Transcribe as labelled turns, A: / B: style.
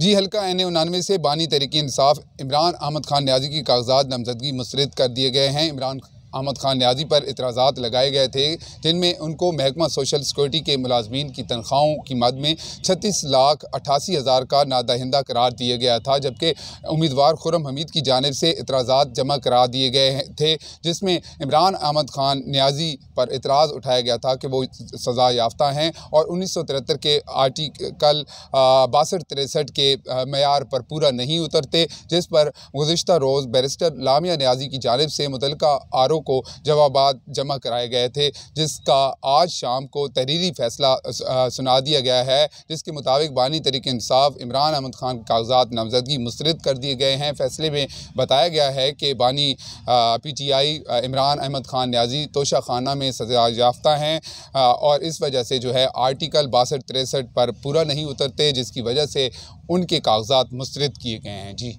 A: जी हल्का N A उनानवे से बानी तरीके इंसाफ इमरान अहमद खान न्याजी की कागजात नामजदगी मुस्रद कर दिए गए हैं इमरान अहमद खान न्याजी पर इतराज़ा लगाए गए थे जिनमें उनको महकमा सोशल सिक्योरिटी के मुलाजमीन की तनख्वाहों की मद में छत्तीस लाख अट्ठासी हज़ार का नादहिंदा करार दिया गया था जबकि उम्मीदवार खुरम हमीद की जानब से इतराज़ा जमा करा दिए गए थे जिसमें इमरान अहमद खान न्याजी पर इतराज़ उठाया गया था कि वो सज़ा याफ्ता हैं और उन्नीस सौ तिहत्तर के आर्टिकल बासठ तिरसठ के मैार पर पूरा नहीं उतरते जिस पर गुज्त रोज़ बैरिस्टर लामिया न्याजी की जानब से मुतलका आरोप को जवाब जमा कराए गए थे जिसका आज शाम को तहरीरी फैसला सुना दिया गया है जिसके मुताबिक बानी तरीक इंसाफ इमरान अहमद खान कागजात नामजदगी मुस्रद कर दिए गए हैं फैसले में बताया गया है कि बानी P T I Imran Ahmad Khan Niazi Toshakhana में सजा याफ्ता हैं और इस वजह से जो है आर्टिकल बासठ तिरसठ पर पूरा नहीं उतरते जिसकी वजह से उनके कागजात मुस्रद किए गए हैं जी